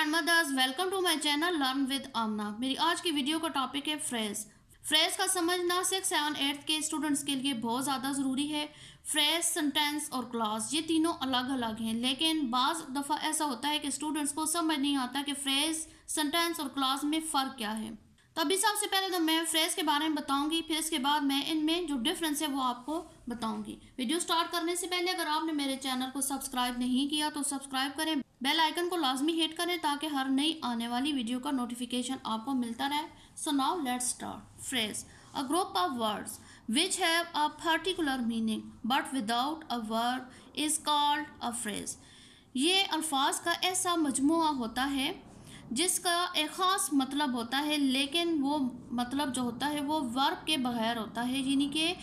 and mothers welcome to my channel learn with Amna मेरी आज की वीडियो का टॉपिक है फ्रेज फ्रेज का समझना सिक्स सेवन एट्थ के स्टूडेंट्स के लिए बहुत ज़्यादा ज़रूरी है फ्रेज सेंटेंस और क्लास ये तीनों अलग अलग हैं लेकिन बाज़ दफ़ा ऐसा होता है कि स्टूडेंट्स को समझ नहीं आता कि फ्रेज सेंटेंस और क्लास में फ़र्क क्या है तो अभी सबसे पहले तो मैं फ्रेज़ के बारे में बताऊंगी फिर इसके बाद मैं इनमें जो डिफरेंस है वो आपको बताऊंगी वीडियो स्टार्ट करने से पहले अगर आपने मेरे चैनल को सब्सक्राइब नहीं किया तो सब्सक्राइब करें बेल आइकन को लाजमी हिट करें ताकि हर नई आने वाली वीडियो का नोटिफिकेशन आपको मिलता रहे so now let start phrase a group of words which have a particular meaning but without a word is called a phrase ये अल्फाज का ऐसा मजमू होता है जिसका एक ख़ास मतलब होता है लेकिन वो मतलब जो होता है वो वर्ब के बगैर होता है यानी कि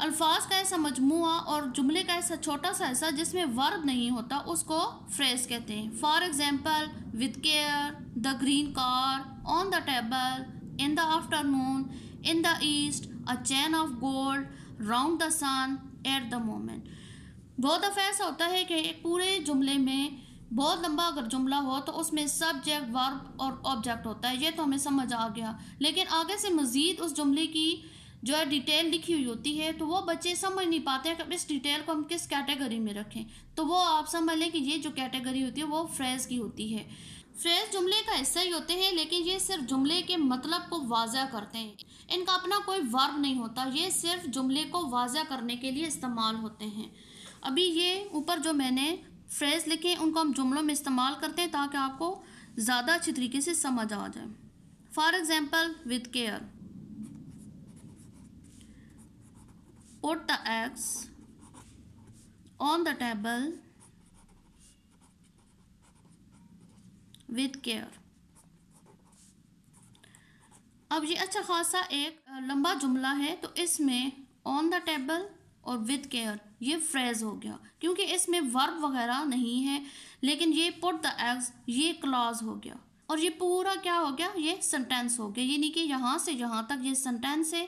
अल्फाज का ऐसा मजमू और जुमले का ऐसा छोटा सा ऐसा जिसमें वर्ब नहीं होता उसको फ्रेज कहते हैं for example with care the green car on the table in the afternoon in the east a chain of gold round the sun at the moment बहुत दफ़ा ऐसा होता है कि एक पूरे जुमले में बहुत लंबा अगर जुमला हो तो उसमें सब्जेक्ट वर्ब और ऑब्जेक्ट होता है ये तो हमें समझ आ गया लेकिन आगे से मज़ीद उस जुमले की जो है डिटेल लिखी हुई होती है तो वो बच्चे समझ नहीं पाते हैं कि इस डिटेल को हम किस कैटेगरी में रखें तो वो आप समझ लें कि ये जो कैटेगरी होती है वो फ्रेज़ की होती है फ्रेज जुमले का हिस्सा ही होते हैं लेकिन ये सिर्फ जुमले के मतलब को वाजह करते हैं इनका अपना कोई वर्ब नहीं होता ये सिर्फ जुमले को वाजह करने के लिए इस्तेमाल होते हैं अभी ये ऊपर जो मैंने फ्रेज लिखें उनको हम जुमलों में इस्तेमाल करते हैं ताकि आपको ज़्यादा अच्छी तरीके से समझ आ जाए for example with care put the eggs on the table with care अब ये अच्छा खासा एक लंबा जुमला है तो इसमें ऑन द टेबल और विद केयर ये फ्रेज हो गया क्योंकि इसमें वर्ब वगैरह नहीं है लेकिन ये पुट द एग्स ये क्लॉज हो गया और ये पूरा क्या हो गया ये सेंटेंस हो गया यानी कि यहाँ से यहाँ तक ये सेंटेंस है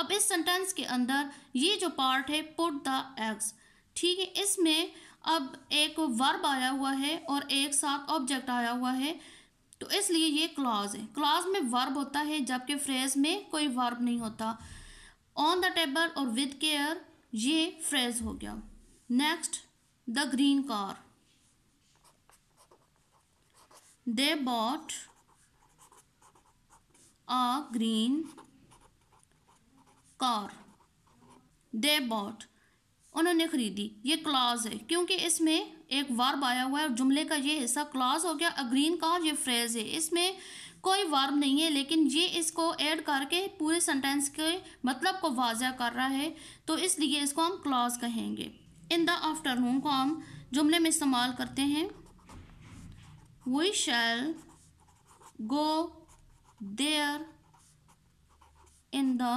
अब इस सेंटेंस के अंदर ये जो पार्ट है पुट द एग्स ठीक है इसमें अब एक वर्ब आया हुआ है और एक साथ ऑब्जेक्ट आया हुआ है तो इसलिए ये क्लॉज है क्लॉज में वर्ब होता है जबकि फ्रेज में कोई वर्ब नहीं होता ऑन द टेबल और विद केयर ये फ्रेज हो गया next the green car they bought a green car they bought उन्होंने खरीदी ये क्लास है क्योंकि इसमें एक वर्ब आया हुआ है और जुमले का ये हिस्सा क्लास हो गया अ ग्रीन कार ये फ्रेज है इसमें कोई वर्ब नहीं है लेकिन ये इसको ऐड करके पूरे सेंटेंस के मतलब को वाजह कर रहा है तो इसलिए इसको हम क्लॉज कहेंगे इन द आफ्टरनून को हम जुमले में इस्तेमाल करते हैं we shall go there in the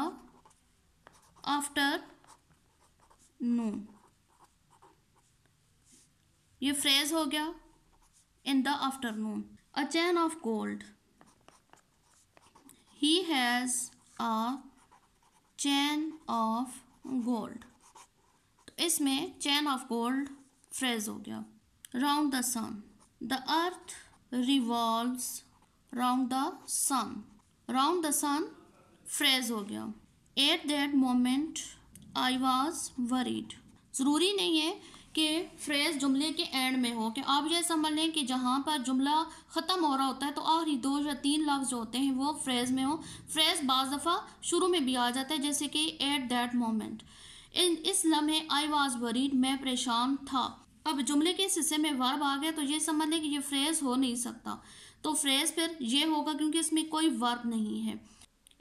afternoon ये फ्रेज हो गया in the afternoon a chain of gold He has a chain of gold तो इसमें चैन ऑफ गोल्ड फ्रेज हो गया round the sun the earth revolves round the sun round the sun phrase हो गया at that moment I was worried ज़रूरी नहीं है के फ्रेज जुमले के एंड में हो कि आप ये समझ लें कि जहाँ पर जुमला ख़त्म हो रहा होता है तो आखिरी दो या तीन लफ्ज़ होते हैं वो फ्रेज़ में हो फ्रेज़ बज़ दफ़ा शुरू में भी आ जाता है जैसे कि एट दैट मोमेंट इन इस लम्हे आई वाज वरीड मैं परेशान था अब जुमले के हिस्से में वर्ब आ गया तो ये समझ लें कि यह फ्रेज़ हो नहीं सकता तो फ्रेज़ फिर ये होगा क्योंकि इसमें कोई वर्ब नहीं है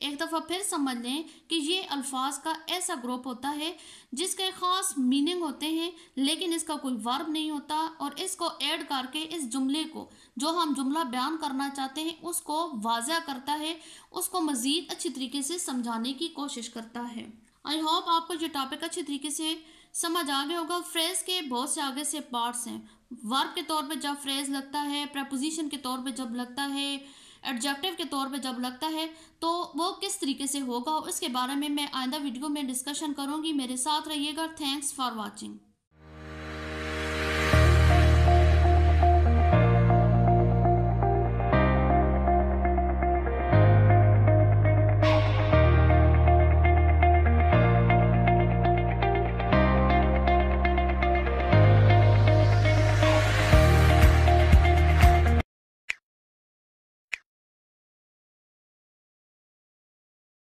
एक दफ़ा फिर समझ लें कि ये अल्फाज का ऐसा ग्रुप होता है जिसके ख़ास मीनिंग होते हैं लेकिन इसका कोई वर्ब नहीं होता और इसको ऐड करके इस जुमले को जो हम जुमला बयान करना चाहते हैं उसको वाजह करता है उसको मज़ीद अच्छी तरीके से समझाने की कोशिश करता है आई होप आपको ये टॉपिक अच्छे तरीके से समझ आ गया होगा फ्रेज के बहुत से आगे से पार्ट्स हैं वर्ब के तौर पर जब फ्रेज लगता है प्रपोजिशन के तौर पर जब लगता है एडजेक्टिव के तौर पे जब लगता है तो वो किस तरीके से होगा उसके बारे में मैं आइंदा वीडियो में डिस्कशन करूँगी मेरे साथ रहिएगा थैंक्स फॉर वॉचिंग